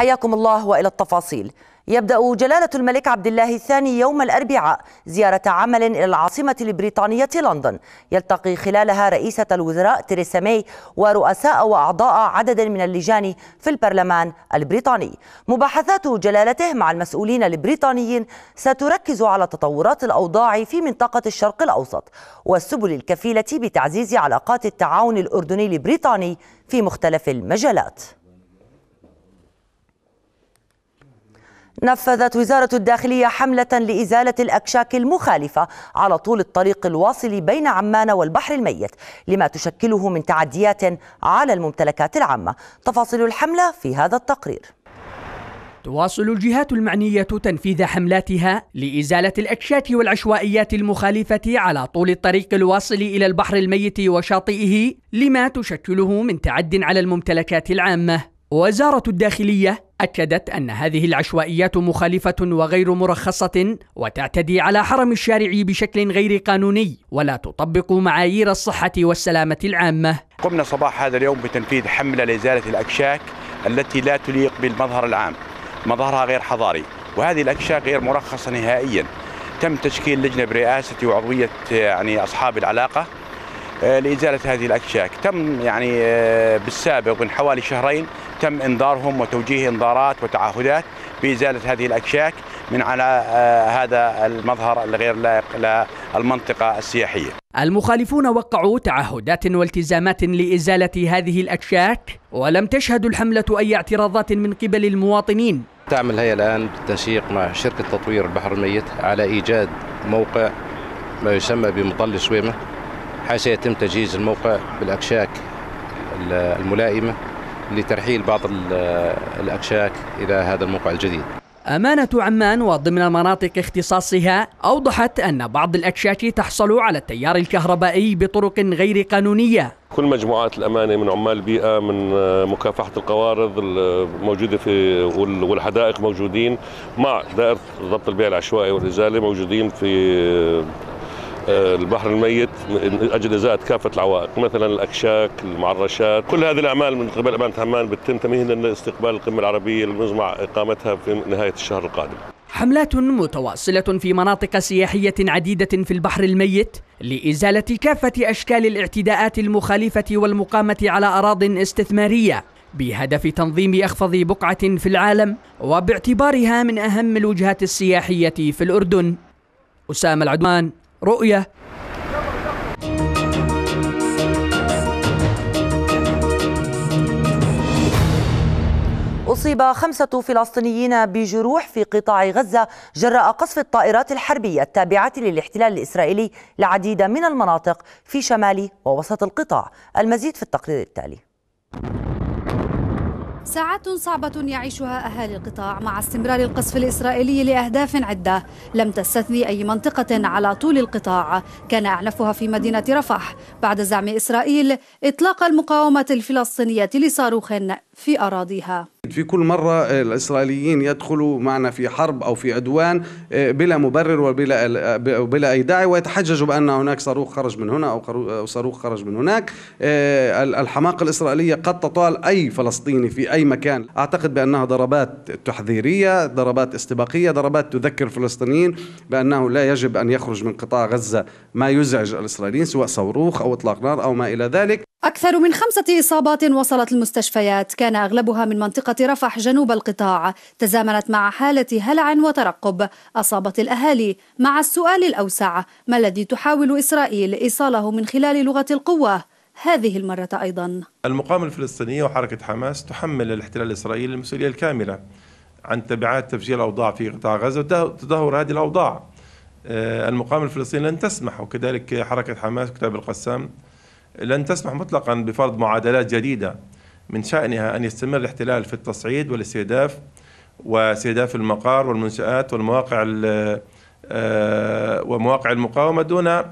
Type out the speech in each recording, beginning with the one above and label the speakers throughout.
Speaker 1: حياكم الله والى التفاصيل يبدا جلاله الملك عبد الله الثاني يوم الاربعاء زياره عمل الى العاصمه البريطانيه لندن يلتقي خلالها رئيسه الوزراء تيريسا ماي ورؤساء واعضاء عدد من اللجان في البرلمان البريطاني مباحثات جلالته مع المسؤولين البريطانيين ستركز على تطورات الاوضاع في منطقه الشرق الاوسط والسبل الكفيله بتعزيز علاقات التعاون الاردني البريطاني في مختلف المجالات نفذت وزارة الداخلية حملة لإزالة الأكشاك المخالفة على طول الطريق الواصل بين عمان والبحر الميت لما تشكله من تعديات على الممتلكات العامة تفاصيل الحملة في هذا التقرير
Speaker 2: تواصل الجهات المعنية تنفيذ حملاتها لإزالة الأكشاك والعشوائيات المخالفة على طول الطريق الواصل إلى البحر الميت وشاطئه لما تشكله من تعد على الممتلكات العامة وزارة الداخلية أكدت أن هذه العشوائيات مخالفة وغير مرخصة وتعتدي على حرم الشارع بشكل غير قانوني ولا تطبق معايير الصحة والسلامة العامة.
Speaker 3: قمنا صباح هذا اليوم بتنفيذ حملة لإزالة الأكشاك التي لا تليق بالمظهر العام، مظهرها غير حضاري، وهذه الأكشاك غير مرخصة نهائياً. تم تشكيل لجنه برئاسه وعضويه يعني اصحاب العلاقه آه، لإزالة هذه الأكشاك تم يعني آه، بالسابق من حوالي شهرين تم إنذارهم وتوجيه إنذارات وتعهدات بإزالة هذه الأكشاك من على آه، هذا المظهر الغير لائق للمنطقة السياحية
Speaker 2: المخالفون وقعوا تعهدات والتزامات لإزالة هذه الأكشاك ولم تشهد الحملة أي اعتراضات من قبل المواطنين
Speaker 4: تعمل هي الآن بالتنسيق مع شركة تطوير البحر الميت على إيجاد موقع ما يسمى بمطل سويمة سيتم تجهيز الموقع بالاكشاك الملائمه لترحيل بعض الاكشاك الى هذا الموقع الجديد.
Speaker 2: أمانة عمان وضمن مناطق اختصاصها أوضحت أن بعض الأكشاك تحصل على التيار الكهربائي بطرق غير قانونية
Speaker 5: كل مجموعات الأمانة من عمال البيئه من مكافحة القوارض الموجودة في والحدائق موجودين مع دائرة ضبط البيع العشوائي والإزالة موجودين في البحر الميت من اجل ازاله كافه العوائق مثلا الاكشاك المعرشات كل هذه الاعمال من قبل امانه عمان بتتم تمهيدا لاستقبال القمه العربيه المزمع اقامتها في نهايه الشهر القادم
Speaker 2: حملات متواصلة في مناطق سياحية عديدة في البحر الميت لإزالة كافة أشكال الاعتداءات المخالفة والمقامة على أراضٍ استثمارية بهدف تنظيم أخفض بقعة في العالم وباعتبارها من أهم الوجهات السياحية في الأردن أسامة العدوان رؤية
Speaker 1: أصيب خمسة فلسطينيين بجروح في قطاع غزة جراء قصف الطائرات الحربية التابعة للاحتلال الإسرائيلي لعديد من المناطق في شمال ووسط القطاع المزيد في التقرير التالي
Speaker 6: ساعات صعبة يعيشها أهالي القطاع مع استمرار القصف الإسرائيلي لأهداف عدة لم تستثني أي منطقة على طول القطاع كان أعنفها في مدينة رفح بعد زعم إسرائيل إطلاق المقاومة الفلسطينية لصاروخ في أراضيها
Speaker 4: في كل مرة آه، الإسرائيليين يدخلوا معنا في حرب أو في عدوان آه، بلا مبرر وبلا آه، بلا أي داعي ويتحججوا بأن هناك صاروخ خرج من هنا أو صاروخ خرج من هناك الحماقة الإسرائيلية قد تطال أي فلسطيني في أي مكان أعتقد بأنها ضربات تحذيرية ضربات استباقية ضربات تذكر الفلسطينيين بأنه لا يجب أن يخرج من قطاع غزة ما يزعج الإسرائيليين سواء صاروخ أو إطلاق نار أو ما إلى ذلك
Speaker 6: أكثر من خمسة إصابات وصلت المستشفيات كان أغلبها من منطقة رفح جنوب القطاع تزامنت مع حالة هلع وترقب أصابت الأهالي مع السؤال الأوسع ما الذي تحاول إسرائيل إيصاله من خلال لغة القوة؟ هذه المرة أيضا
Speaker 3: المقاومة الفلسطينية وحركة حماس تحمل الاحتلال الإسرائيلي المسؤولية الكاملة عن تبعات تفجير الأوضاع في قطاع غزة وتدهور هذه الأوضاع آه، المقاومة الفلسطينية لن تسمح وكذلك حركة حماس كتاب القسام لن تسمح مطلقا بفرض معادلات جديدة من شأنها أن يستمر الاحتلال في التصعيد والاستهداف واستهداف المقار والمنشآت والمواقع آه،
Speaker 4: ومواقع المقاومة دون آه،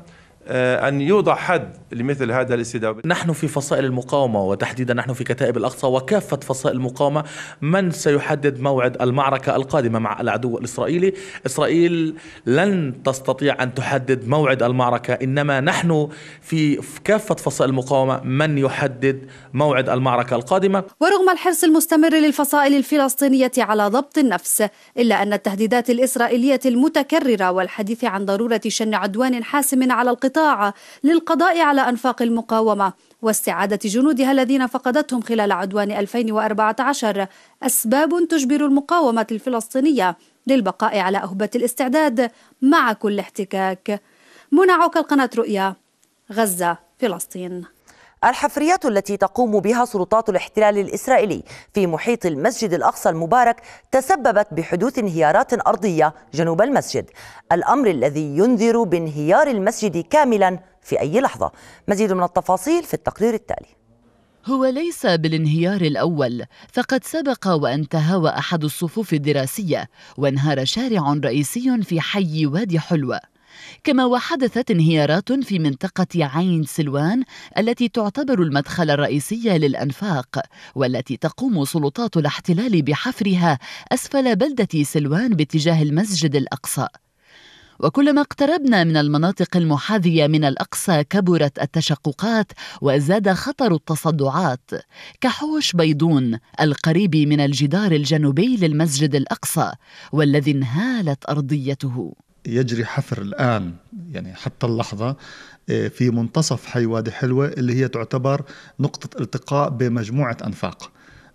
Speaker 4: أن يوضع حد لمثل هذا الاستدامة نحن في فصائل المقاومة وتحديدا نحن في كتائب الأقصى وكافة فصائل المقاومة من سيحدد موعد المعركة القادمة مع العدو الإسرائيلي إسرائيل لن تستطيع أن تحدد موعد المعركة إنما نحن في كافة فصائل المقاومة من يحدد موعد المعركة القادمة
Speaker 6: ورغم الحرص المستمر للفصائل الفلسطينية على ضبط النفس إلا أن التهديدات الإسرائيلية المتكررة والحديث عن ضرورة شن عدوان حاسم على القطاع للقضاء على على أنفاق المقاومة واستعادة جنودها الذين فقدتهم خلال عدوان 2014 أسباب تجبر المقاومة الفلسطينية للبقاء على أهبة الاستعداد مع كل احتكاك منعك القناة رؤيا غزة فلسطين
Speaker 1: الحفريات التي تقوم بها سلطات الاحتلال الإسرائيلي في محيط المسجد الأقصى المبارك تسببت بحدوث انهيارات أرضية جنوب المسجد الأمر الذي ينذر بانهيار المسجد كاملا في أي لحظة مزيد من التفاصيل في التقرير
Speaker 7: التالي هو ليس بالانهيار الأول فقد سبق وأن تهاوى أحد الصفوف الدراسية وانهار شارع رئيسي في حي وادي حلوة كما وحدثت انهيارات في منطقة عين سلوان التي تعتبر المدخل الرئيسي للأنفاق والتي تقوم سلطات الاحتلال بحفرها أسفل بلدة سلوان باتجاه المسجد الأقصى وكلما اقتربنا من المناطق المحاذيه من الاقصى كبرت التشققات وزاد خطر التصدعات كحوش بيضون القريب من الجدار الجنوبي للمسجد الاقصى والذي انهالت ارضيته
Speaker 8: يجري حفر الآن يعني حتى اللحظة آه، في منتصف حي وادي حلوة اللي هي تعتبر نقطة التقاء بمجموعة أنفاق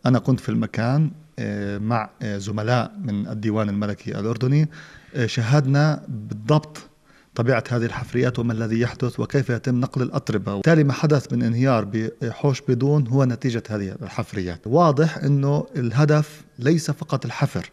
Speaker 8: أنا كنت في المكان آه، مع آه، زملاء من الديوان الملكي الأردني شاهدنا بالضبط طبيعة هذه الحفريات وما الذي يحدث وكيف يتم نقل الأطربة وبالتالي ما حدث من انهيار بحوش بدون هو نتيجة هذه الحفريات واضح أنه الهدف ليس فقط الحفر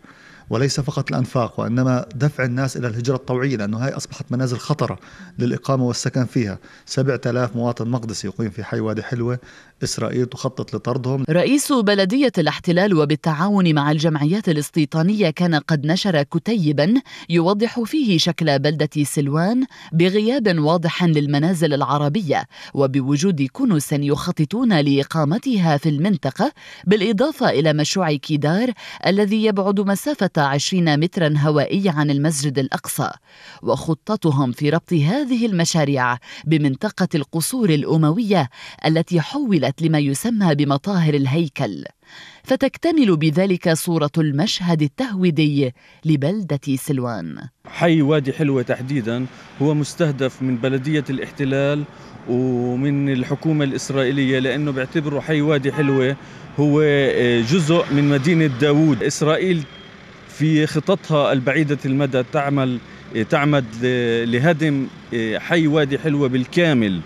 Speaker 8: وليس فقط الأنفاق وإنما دفع الناس إلى الهجرة الطوعية لأنه هاي أصبحت منازل خطرة للإقامة والسكن فيها 7000 مواطن مقدسي يقيم في حي وادي حلوة إسرائيل تخطط لطردهم
Speaker 7: رئيس بلدية الاحتلال وبالتعاون مع الجمعيات الاستيطانية كان قد نشر كتيبا يوضح فيه شكل بلدة سلوان بغياب واضح للمنازل العربية وبوجود كنس يخططون لإقامتها في المنطقة بالإضافة إلى مشروع كيدار الذي يبعد مسافة 20 مترا هوائي عن المسجد الأقصى وخطتهم في ربط هذه المشاريع بمنطقة القصور الأموية التي حولت بدأت لما يسمى بمطاهر الهيكل فتكتمل بذلك صورة المشهد التهويدي لبلدة سلوان
Speaker 9: حي وادي حلوة تحديدا
Speaker 8: هو مستهدف من بلدية الاحتلال ومن الحكومة الإسرائيلية لأنه بيعتبروا حي وادي حلوة هو آه، جزء من مدينة داوود إسرائيل في خططها البعيدة المدى تعمل آه، تعمد لهدم آه، حي وادي حلوة بالكامل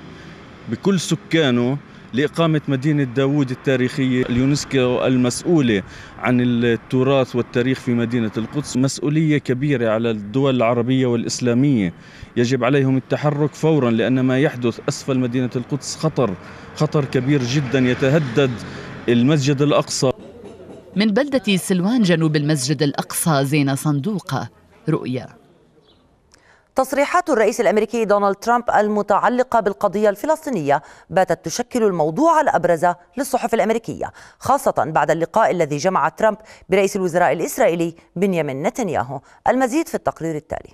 Speaker 8: بكل سكانه لإقامة مدينة داوود التاريخية اليونسكو المسؤولة عن التراث والتاريخ في مدينة القدس مسؤولية كبيرة على الدول العربية والإسلامية يجب عليهم التحرك فورا لأن ما يحدث أسفل مدينة القدس خطر خطر كبير جدا يتهدد المسجد الأقصى
Speaker 7: من بلدة سلوان جنوب المسجد الأقصى زينة صندوقة رؤيا تصريحات
Speaker 1: الرئيس الامريكي دونالد ترامب المتعلقه بالقضيه الفلسطينيه باتت تشكل الموضوع الابرز للصحف الامريكيه، خاصه بعد اللقاء الذي جمع ترامب برئيس الوزراء الاسرائيلي بنيامين نتنياهو، المزيد في التقرير التالي.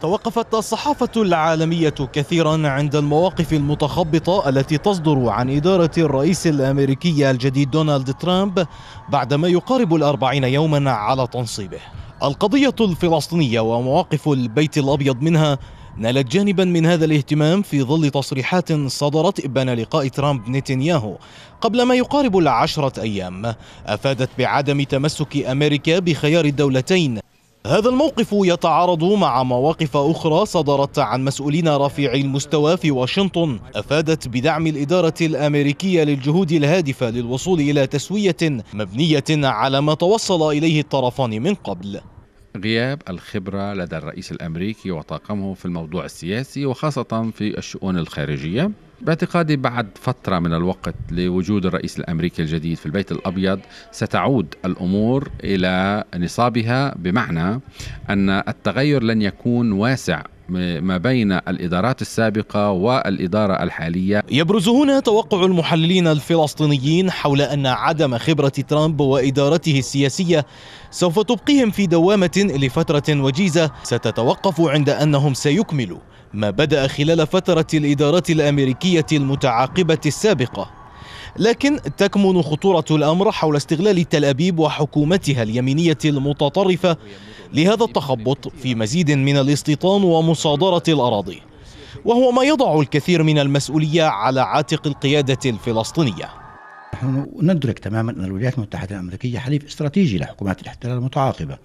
Speaker 4: توقفت الصحافة العالمية كثيرا عند المواقف المتخبطة التي تصدر عن إدارة الرئيس الأمريكي الجديد دونالد ترامب بعد ما يقارب الأربعين يوما على تنصيبه القضية الفلسطينية ومواقف البيت الأبيض منها نالت جانبا من هذا الاهتمام في ظل تصريحات صدرت ابان لقاء ترامب نتنياهو قبل ما يقارب العشرة أيام أفادت بعدم تمسك أمريكا بخيار الدولتين هذا الموقف يتعارض مع مواقف أخرى صدرت عن مسؤولين رفيعي المستوى في واشنطن أفادت بدعم الإدارة الأمريكية للجهود الهادفة للوصول إلى تسوية مبنية على ما توصل إليه الطرفان من قبل
Speaker 5: غياب الخبرة لدى الرئيس الأمريكي وطاقمه في الموضوع السياسي وخاصة في الشؤون الخارجية باعتقادي بعد فترة من الوقت لوجود الرئيس الأمريكي الجديد في البيت الأبيض ستعود الأمور إلى نصابها بمعنى أن التغير لن يكون واسع
Speaker 4: ما بين الادارات السابقه والاداره الحاليه يبرز هنا توقع المحللين الفلسطينيين حول ان عدم خبره ترامب وادارته السياسيه سوف تبقيهم في دوامه لفتره وجيزه ستتوقف عند انهم سيكملوا ما بدا خلال فتره الادارات الامريكيه المتعاقبه السابقه لكن تكمن خطورة الأمر حول استغلال تل أبيب وحكومتها اليمينية المتطرفة لهذا التخبط في مزيد من الاستيطان ومصادرة الأراضي وهو ما يضع الكثير من المسؤولية على عاتق القيادة الفلسطينية
Speaker 10: نحن ندرك تماما أن الولايات المتحدة الأمريكية حليف استراتيجي لحكومات الاحتلال المتعاقبة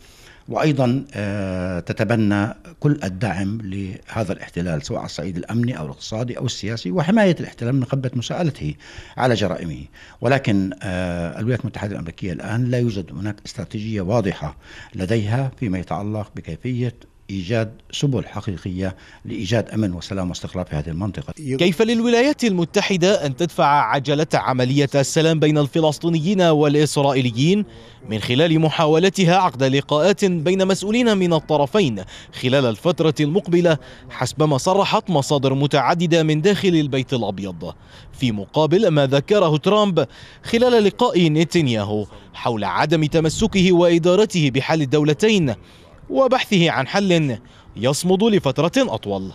Speaker 10: وايضا آه، تتبنى كل الدعم لهذا الاحتلال سواء على الصعيد الامني او الاقتصادي او السياسي وحمايه الاحتلال من قبه مساءلته على جرائمه ولكن آه، الولايات المتحده الامريكيه الان لا يوجد هناك استراتيجيه واضحه لديها فيما يتعلق بكيفيه ايجاد سبل حقيقيه لايجاد امن وسلام واستقرار في هذه المنطقه.
Speaker 4: كيف للولايات المتحده ان تدفع عجله عمليه السلام بين الفلسطينيين والاسرائيليين من خلال محاولتها عقد لقاءات بين مسؤولين من الطرفين خلال الفتره المقبله حسب ما صرحت مصادر متعدده من داخل البيت الابيض. في مقابل ما ذكره ترامب خلال لقاء نتنياهو حول عدم تمسكه وادارته بحل الدولتين وبحثه عن حل يصمد لفترة أطول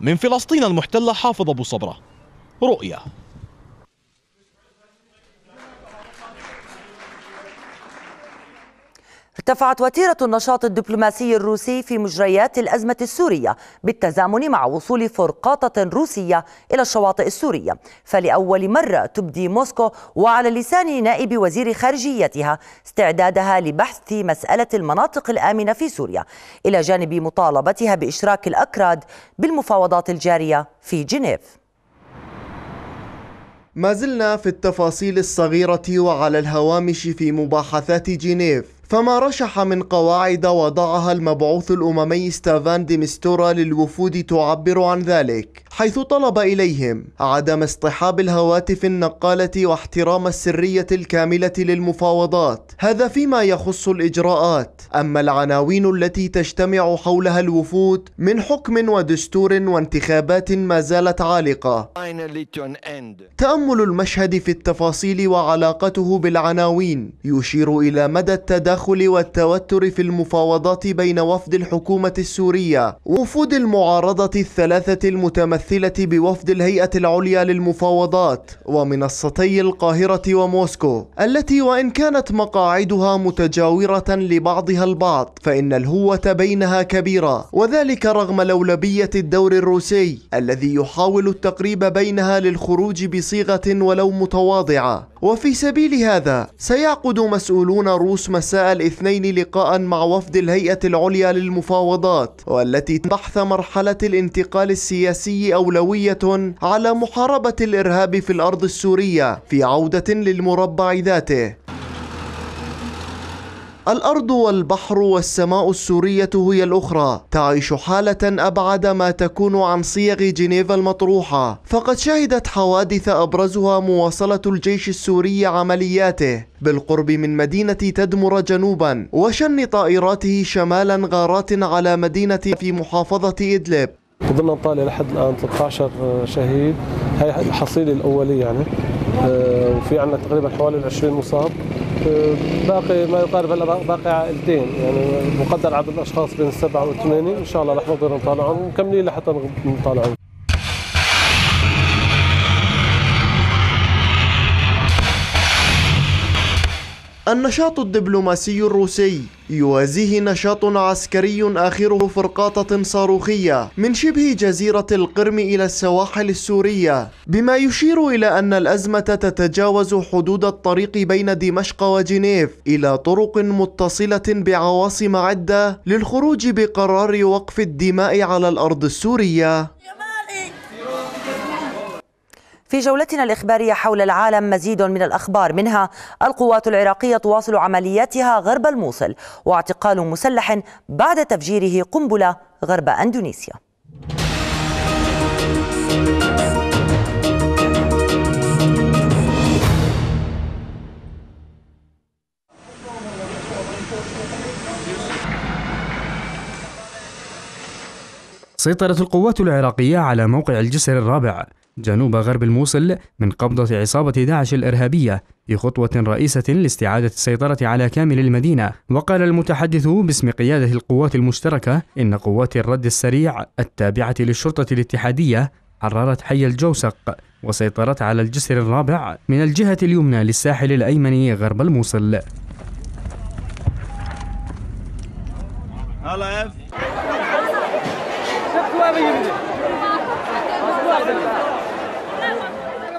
Speaker 4: من فلسطين المحتلة حافظ أبو صبرة رؤية
Speaker 1: ارتفعت وتيرة النشاط الدبلوماسي الروسي في مجريات الأزمة السورية بالتزامن مع وصول فرقاطة روسية إلى الشواطئ السورية فلأول مرة تبدي موسكو وعلى لسان نائب وزير خارجيتها استعدادها لبحث مسألة المناطق الآمنة في سوريا إلى جانب مطالبتها بإشراك الأكراد بالمفاوضات الجارية في جنيف
Speaker 8: ما زلنا في التفاصيل الصغيرة وعلى الهوامش في مباحثات جنيف فما رشح من قواعد وضعها المبعوث الأممي ستافان ديمستورا للوفود تعبر عن ذلك حيث طلب إليهم عدم اصطحاب الهواتف النقالة واحترام السرية الكاملة للمفاوضات هذا فيما يخص الإجراءات أما العناوين التي تجتمع حولها الوفود من حكم ودستور وانتخابات ما زالت عالقة تأمل المشهد في التفاصيل وعلاقته بالعناوين يشير إلى مدى التدخل التداخل والتوتر في المفاوضات بين وفد الحكومة السورية وفود المعارضة الثلاثة المتمثلة بوفد الهيئة العليا للمفاوضات ومنصتي القاهرة وموسكو التي وإن كانت مقاعدها متجاورة لبعضها البعض فإن الهوة بينها كبيرة وذلك رغم لولبية الدور الروسي الذي يحاول التقريب بينها للخروج بصيغة ولو متواضعة وفي سبيل هذا سيعقد مسؤولون روس مساء الاثنين لقاء مع وفد الهيئة العليا للمفاوضات والتي بحث مرحلة الانتقال السياسي أولوية على محاربة الإرهاب في الأرض السورية في عودة للمربع ذاته الأرض والبحر والسماء السورية هي الأخرى تعيش حالة أبعد ما تكون عن صيغ جنيف المطروحة فقد شهدت حوادث أبرزها مواصلة الجيش السوري عملياته بالقرب من مدينة تدمر جنوبا وشن طائراته شمالا غارات على مدينة في محافظة إدلب ضمن نطالع لحد الان 13 شهيد هي الحصيله
Speaker 4: الاوليه يعني آه، وفي عندنا تقريبا حوالي 20 مصاب باقي ما يقارب هلا باقي عائلتين يعني مقدر عدد الاشخاص بين السبعه والثمانيه ان شاء الله رح نقدر نطالعهم مكملين لحتى نطالعهم
Speaker 8: النشاط الدبلوماسي الروسي يوازيه نشاط عسكري آخره فرقاطة صاروخية من شبه جزيرة القرم إلى السواحل السورية بما يشير إلى أن الأزمة تتجاوز حدود الطريق بين دمشق وجنيف إلى طرق متصلة بعواصم عدة للخروج بقرار وقف الدماء على الأرض السورية
Speaker 1: في جولتنا الإخبارية حول العالم مزيد من الأخبار منها القوات العراقية تواصل عملياتها غرب الموصل واعتقال مسلح بعد تفجيره قنبلة غرب أندونيسيا
Speaker 9: سيطرت القوات العراقية على موقع الجسر الرابع جنوب غرب الموصل من قبضة عصابة داعش الإرهابية بخطوة رئيسة لاستعادة السيطرة على كامل المدينة، وقال المتحدث باسم قيادة القوات المشتركة إن قوات الرد السريع التابعة للشرطة الاتحادية حررت حي الجوسق وسيطرت على الجسر الرابع من الجهة اليمنى للساحل الأيمن غرب الموصل. هلا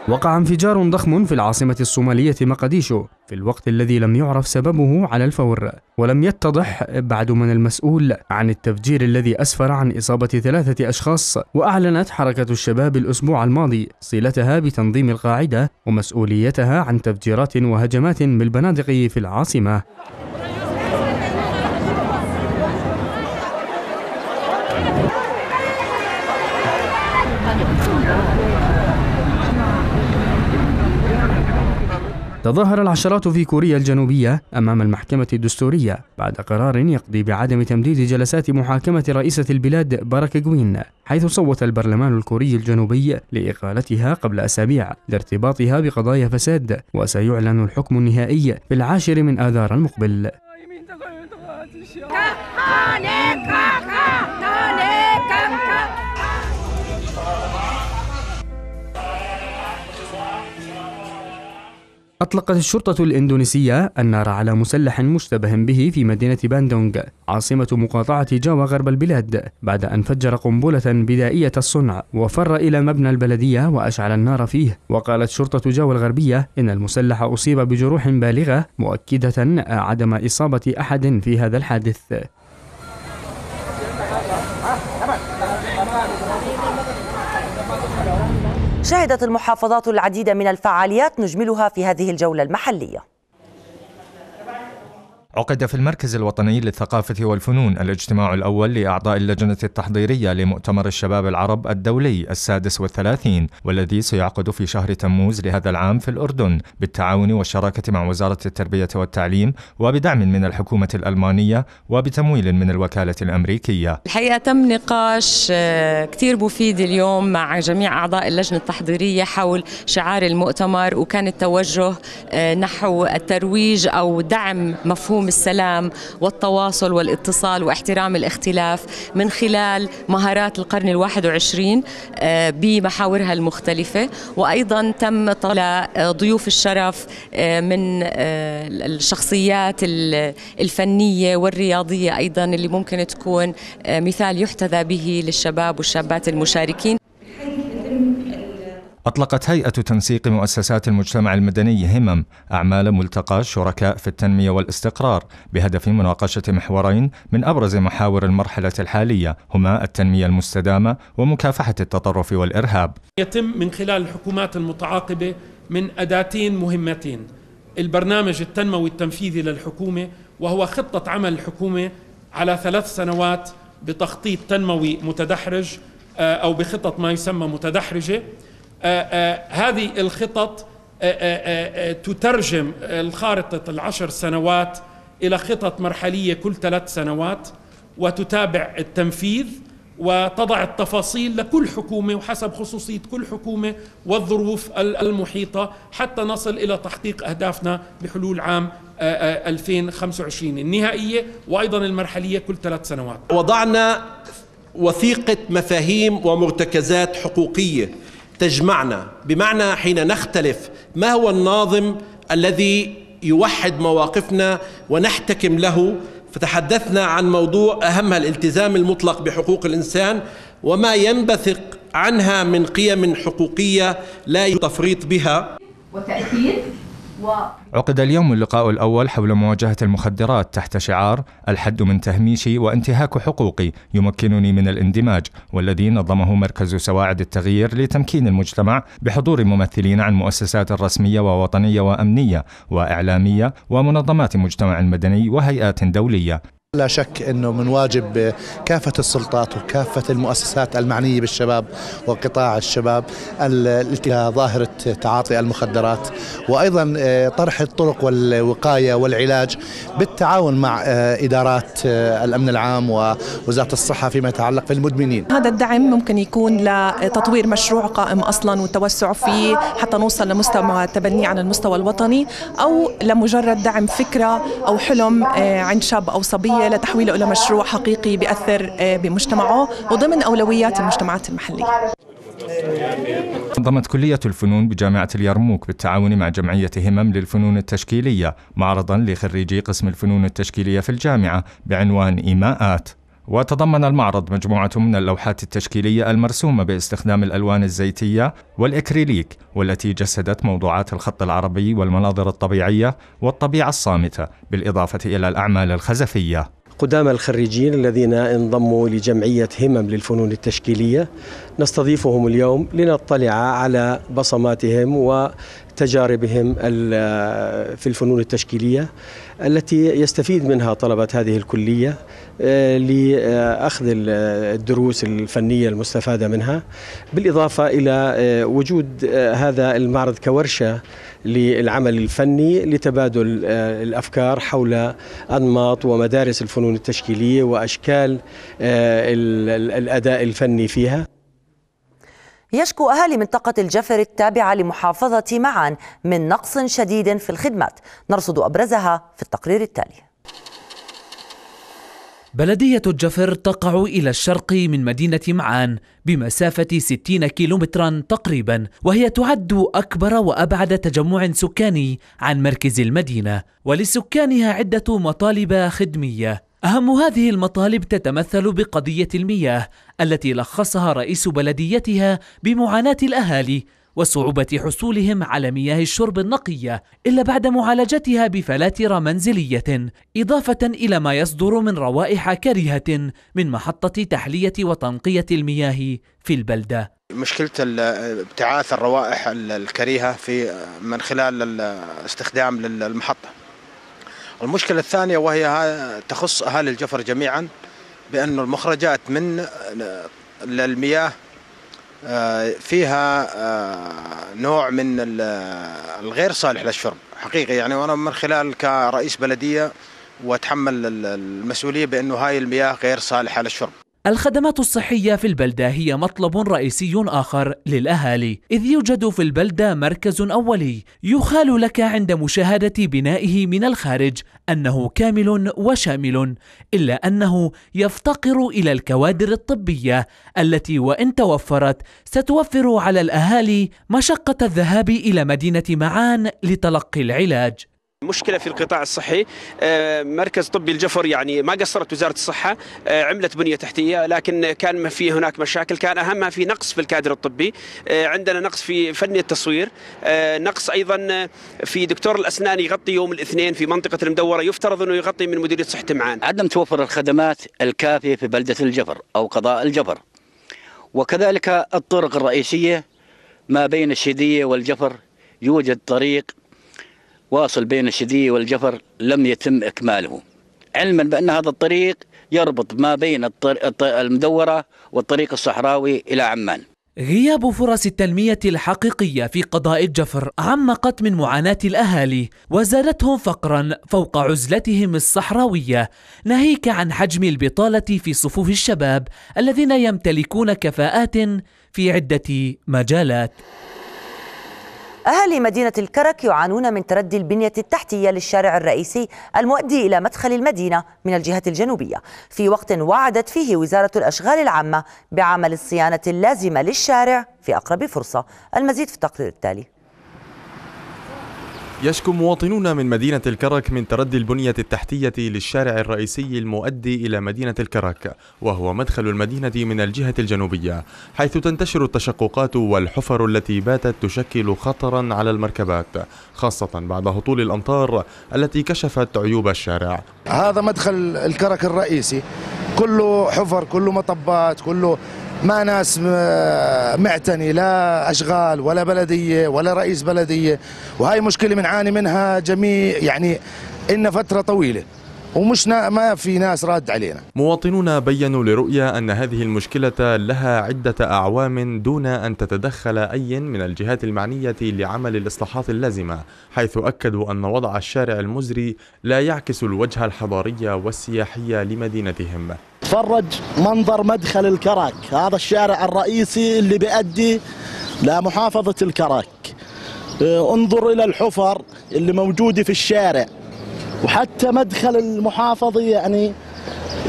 Speaker 9: وقع انفجار ضخم في العاصمة الصومالية مقديشو في الوقت الذي لم يعرف سببه على الفور ولم يتضح بعد من المسؤول عن التفجير الذي أسفر عن إصابة ثلاثة أشخاص وأعلنت حركة الشباب الأسبوع الماضي صلتها بتنظيم القاعدة ومسؤوليتها عن تفجيرات وهجمات بالبنادق في العاصمة تظاهر العشرات في كوريا الجنوبية أمام المحكمة الدستورية بعد قرار يقضي بعدم تمديد جلسات محاكمة رئيسة البلاد باراك جوين حيث صوت البرلمان الكوري الجنوبي لإقالتها قبل أسابيع لارتباطها بقضايا فساد وسيعلن الحكم النهائي في العاشر من آذار المقبل أطلقت الشرطة الإندونيسية النار على مسلح مشتبه به في مدينة باندونغ عاصمة مقاطعة جاوا غرب البلاد بعد أن فجر قنبلة بدائية الصنع وفر إلى مبنى البلدية وأشعل النار فيه وقالت شرطة جاوا الغربية إن المسلح أصيب بجروح بالغة مؤكدة عدم إصابة أحد في هذا الحادث
Speaker 1: شهدت المحافظات العديد من الفعاليات نجملها في هذه الجولة المحلية
Speaker 11: عقد في المركز الوطني للثقافة والفنون الاجتماع الأول لأعضاء اللجنة التحضيرية لمؤتمر الشباب العرب الدولي السادس والثلاثين والذي سيعقد في شهر تموز لهذا العام في الأردن بالتعاون والشراكة مع وزارة التربية والتعليم وبدعم من الحكومة الألمانية وبتمويل من الوكالة الأمريكية
Speaker 10: الحقيقة تم نقاش آه، كثير مفيد اليوم مع جميع أعضاء اللجنة التحضيرية حول شعار المؤتمر وكان التوجه آه، نحو الترويج أو دعم مفهوم مفهوم السلام والتواصل والاتصال واحترام الاختلاف من خلال مهارات القرن الواحد وعشرين آه، بمحاورها المختلفة وأيضا تم طلع آه، ضيوف الشرف آه، من الشخصيات الفنية والرياضية أيضا اللي ممكن تكون مثال يحتذى به للشباب والشابات المشاركين
Speaker 11: أطلقت هيئة تنسيق مؤسسات المجتمع المدني همم أعمال ملتقى الشركاء في التنمية والاستقرار بهدف مناقشة محورين من أبرز محاور المرحلة الحالية هما التنمية المستدامة ومكافحة التطرف والإرهاب
Speaker 5: يتم من خلال الحكومات المتعاقبة من أداتين مهمتين البرنامج التنموي التنفيذي للحكومة وهو خطة عمل الحكومة على ثلاث سنوات بتخطيط تنموي متدحرج آه، أو بخطط ما يسمى متدحرجة آه، آه، هذه الخطط آه، تترجم الخارطة العشر سنوات إلى خطط مرحلية كل ثلاث سنوات وتتابع التنفيذ وتضع التفاصيل لكل حكومة وحسب خصوصية كل حكومة والظروف المحيطة حتى نصل إلى تحقيق أهدافنا بحلول عام 2025 النهائية وأيضا المرحلية كل ثلاث سنوات
Speaker 4: وضعنا وثيقة مفاهيم ومرتكزات حقوقية تجمعنا بمعنى حين نختلف ما هو الناظم الذي يوحد مواقفنا ونحتكم له فتحدثنا عن موضوع اهمها الالتزام المطلق بحقوق الانسان وما ينبثق عنها من قيم حقوقيه لا يتفريط بها
Speaker 10: وتاكيد
Speaker 11: عقد اليوم اللقاء الأول حول مواجهة المخدرات تحت شعار الحد من تهميشي وانتهاك حقوقي يمكنني من الاندماج والذي نظمه مركز سواعد التغيير لتمكين المجتمع بحضور ممثلين عن مؤسسات رسمية ووطنية وأمنية وإعلامية ومنظمات مجتمع مدني وهيئات دولية
Speaker 4: لا شك انه من واجب كافه السلطات وكافه المؤسسات المعنيه بالشباب وقطاع الشباب ظاهره تعاطي المخدرات وايضا آه، طرح الطرق والوقايه والعلاج بالتعاون مع آه، ادارات آه، الامن العام ووزاره الصحه فيما يتعلق بالمدمنين.
Speaker 6: في هذا الدعم ممكن يكون لتطوير مشروع قائم اصلا والتوسع فيه حتى نوصل لمستوى تبنيه على المستوى الوطني او لمجرد دعم فكره او حلم عند شاب او صبيه العملية لتحويله إلى مشروع حقيقي بيأثر آه، بمجتمعه
Speaker 10: وضمن أولويات المجتمعات المحلية
Speaker 11: نظمت كلية الفنون بجامعة اليرموك بالتعاون مع جمعية همم للفنون التشكيلية معرضا لخريجي قسم الفنون التشكيلية في الجامعة بعنوان إيماءات وتضمن المعرض مجموعة من اللوحات التشكيلية المرسومة باستخدام الألوان الزيتية والإكريليك والتي جسدت موضوعات الخط العربي والمناظر الطبيعية والطبيعة الصامتة بالإضافة إلى الأعمال الخزفية
Speaker 4: قدامى الخريجين الذين انضموا لجمعية همم للفنون التشكيلية نستضيفهم اليوم لنطلع على بصماتهم وتجاربهم في الفنون التشكيلية التي يستفيد منها طلبة هذه الكلية آه، لأخذ الدروس الفنية المستفادة منها بالإضافة إلى آه، وجود آه، هذا المعرض كورشة للعمل الفني لتبادل الأفكار حول أنماط ومدارس الفنون التشكيلية وأشكال الأداء الفني فيها
Speaker 1: يشكو أهالي منطقة الجفر التابعة لمحافظة معان من نقص شديد في الخدمات نرصد أبرزها في التقرير التالي
Speaker 5: بلدية الجفر تقع إلى الشرق من مدينة معان بمسافة 60 كيلومترا تقريبا وهي تعد أكبر وأبعد تجمع سكاني عن مركز المدينة ولسكانها عدة مطالب خدمية أهم هذه المطالب تتمثل بقضية المياه التي لخصها رئيس بلديتها بمعاناة الأهالي وصعوبة حصولهم على مياه الشرب النقية إلا بعد معالجتها بفلاتر منزلية إضافة إلى ما يصدر من روائح كريهة من محطة تحلية وتنقية المياه في البلدة
Speaker 4: مشكلة ابتعاث الروائح الكريهة في من خلال الاستخدام للمحطة المشكلة الثانية وهي تخص أهالي الجفر جميعا بأن المخرجات من المياه آه، فيها آه، نوع من الغير صالح للشرب حقيقي يعني وأنا من خلال كرئيس بلدية وأتحمل المسؤولية بأنه هاي المياه غير صالحة للشرب الخدمات
Speaker 5: الصحية في البلدة هي مطلب رئيسي آخر للأهالي، إذ يوجد في البلدة مركز أولي يخال لك عند مشاهدة بنائه من الخارج أنه كامل وشامل، إلا أنه يفتقر إلى الكوادر الطبية التي وإن توفرت ستوفر على الأهالي مشقة الذهاب إلى مدينة معان لتلقي العلاج.
Speaker 9: مشكلة في القطاع الصحي آه،
Speaker 5: مركز طبي الجفر يعني ما قصرت وزارة الصحة آه، عملت بنية تحتية لكن كان في هناك مشاكل كان أهمها في نقص في الكادر الطبي آه، عندنا نقص في فن التصوير نقص أيضا في دكتور الأسنان يغطي يوم الاثنين في منطقة المدورة يفترض أنه يغطي من مديرية صحة معان عدم توفر الخدمات الكافية في بلدة الجفر أو قضاء الجفر وكذلك الطرق الرئيسية ما بين الشيدية والجفر يوجد طريق واصل بين الشديه والجفر لم يتم إكماله علما بأن هذا الطريق يربط ما بين المدورة
Speaker 2: والطريق الصحراوي إلى عمان
Speaker 5: غياب فرص التنمية الحقيقية في قضاء الجفر عمقت من معاناة الأهالي وزادتهم فقرا فوق عزلتهم الصحراوية ناهيك عن حجم البطالة في صفوف الشباب الذين يمتلكون كفاءات في عدة مجالات
Speaker 1: أهالي مدينة الكرك يعانون من تردي البنية التحتية للشارع الرئيسي المؤدي إلى مدخل المدينة من الجهة الجنوبية في وقت وعدت فيه وزارة الأشغال العامة بعمل الصيانة اللازمة للشارع في أقرب فرصة المزيد في التقرير التالي
Speaker 3: يشكو مواطنون من مدينة الكرك من تردي البنية التحتية للشارع الرئيسي المؤدي إلى مدينة الكرك وهو مدخل المدينة من الجهة الجنوبية حيث تنتشر التشققات والحفر التي باتت تشكل خطرا على المركبات خاصة بعد هطول الأمطار التي كشفت عيوب الشارع
Speaker 8: هذا مدخل الكرك الرئيسي كله حفر كله مطبات كله ما ناس معتني لا اشغال ولا بلديه ولا
Speaker 11: رئيس بلديه وهي مشكله بنعاني من منها جميع يعني إن فتره طويله ومش ما في ناس راد علينا
Speaker 3: مواطنون بيّنوا لرؤيا أن هذه المشكلة لها عدة أعوام دون أن تتدخل أي من الجهات المعنية لعمل الإصلاحات اللازمة حيث أكدوا أن وضع الشارع المزري لا يعكس الوجه الحضاري والسياحي لمدينتهم
Speaker 4: تتفرج منظر مدخل الكراك هذا الشارع الرئيسي اللي بيؤدي لمحافظة الكراك آه، انظر إلى الحفر اللي موجودة في الشارع وحتى مدخل المحافظة يعني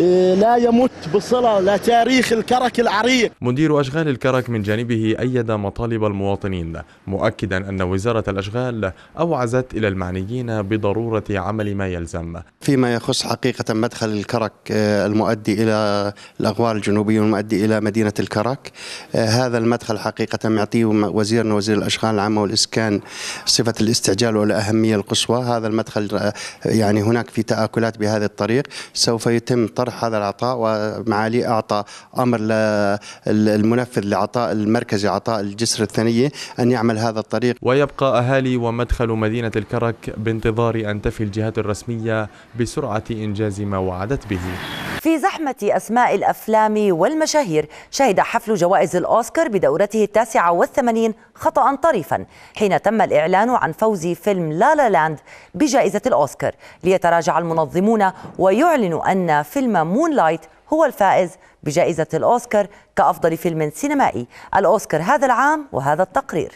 Speaker 4: آه، لا يمت بصلة لتاريخ الكرك العريق
Speaker 3: مدير أشغال الكرك من جانبه أيد مطالب المواطنين مؤكدا أن وزارة الأشغال أوعزت إلى المعنيين بضرورة عمل ما يلزم
Speaker 8: فيما يخص حقيقة مدخل الكرك آه، المؤدي إلى الأغوار الجنوبية والمؤدي إلى مدينة الكرك آه، هذا المدخل حقيقة معطيه وزيرنا وزير الأشغال العامة والإسكان صفة الاستعجال والأهمية القصوى هذا المدخل آه، يعني هناك في تآكلات بهذا الطريق سوف يتم طرح هذا العطاء ومعالي أعطى أمر المنفذ لعطاء المركزي عطاء الجسر الثانية أن يعمل هذا الطريق
Speaker 3: ويبقى أهالي ومدخل مدينة الكرك بانتظار أن تفي الجهات الرسمية بسرعة إنجاز ما وعدت به
Speaker 1: في زحمة أسماء الأفلام والمشاهير شهد حفل جوائز الأوسكار بدورته التاسعة والثمانين خطأ طريفا حين تم الإعلان عن فوز فيلم لا لا لاند بجائزة الأوسكار ليتراجع المنظمون ويعلنوا أن فيلم مون لايت هو الفائز بجائزة الأوسكار كأفضل فيلم سينمائي الأوسكار هذا العام وهذا التقرير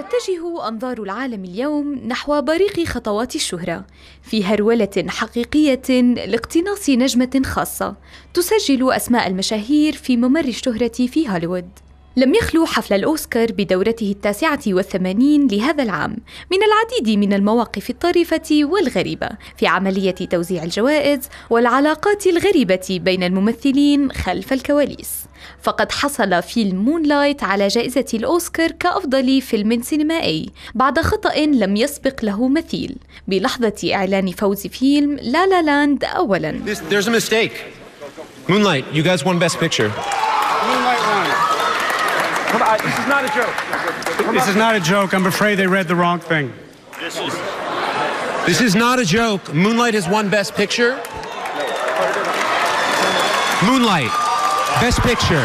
Speaker 10: تتجه أنظار العالم اليوم نحو بريق خطوات الشهرة في هرولة حقيقية لاقتناص نجمة خاصة تسجل أسماء المشاهير في ممر الشهرة في هوليوود. لم يخلو حفل الأوسكار بدورته التاسعة والثمانين لهذا العام من العديد من المواقف الطريفة والغريبة في عملية توزيع الجوائز والعلاقات الغريبة بين الممثلين خلف الكواليس. فقد حصل فيلم مونلايت على جائزة الأوسكار كأفضل فيلم سينمائي بعد خطأ لم يسبق له مثيل بلحظة إعلان فوز فيلم لا لا لاند أولا
Speaker 11: There's a mistake. Moonlight, you guys won Best Picture. Moonlight won.
Speaker 10: Come
Speaker 4: on, this is not a
Speaker 5: joke.
Speaker 11: This is not a joke. I'm afraid they read the wrong thing. This is, this is not
Speaker 10: a joke. Moonlight has won Best Picture. Moonlight. Best Picture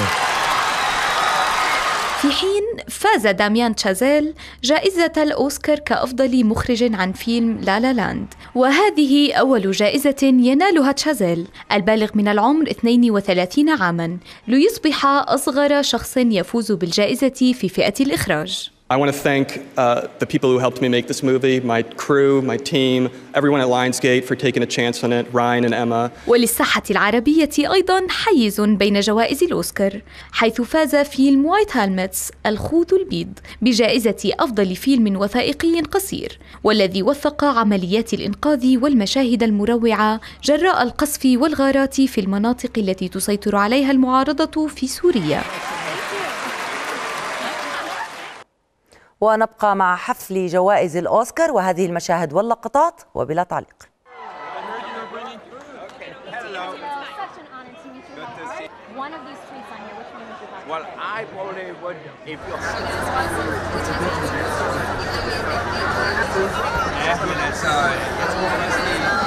Speaker 10: في حين فاز داميان تشازيل جائزة الأوسكار كأفضل مخرج عن فيلم لا لا لاند وهذه أول جائزة ينالها تشازيل البالغ من العمر 32 عاما ليصبح أصغر شخص يفوز بالجائزة في فئة الإخراج
Speaker 3: I want to thank uh, the people who helped me make this movie, my crew, my team, everyone at Lionsgate for taking a chance on it, Ryan and Emma.
Speaker 10: وللساحة العربية أيضا حيز بين جوائز الأوسكار، حيث فاز فيلم وايت هالمتس الخوت البيض بجائزة أفضل فيلم وثائقي قصير، والذي وثق عمليات الإنقاذ والمشاهد المروعة جراء القصف والغارات في المناطق التي تسيطر عليها المعارضة في سوريا.
Speaker 1: ونبقى مع حفل جوائز الاوسكار وهذه المشاهد واللقطات وبلا تعليق
Speaker 9: well, I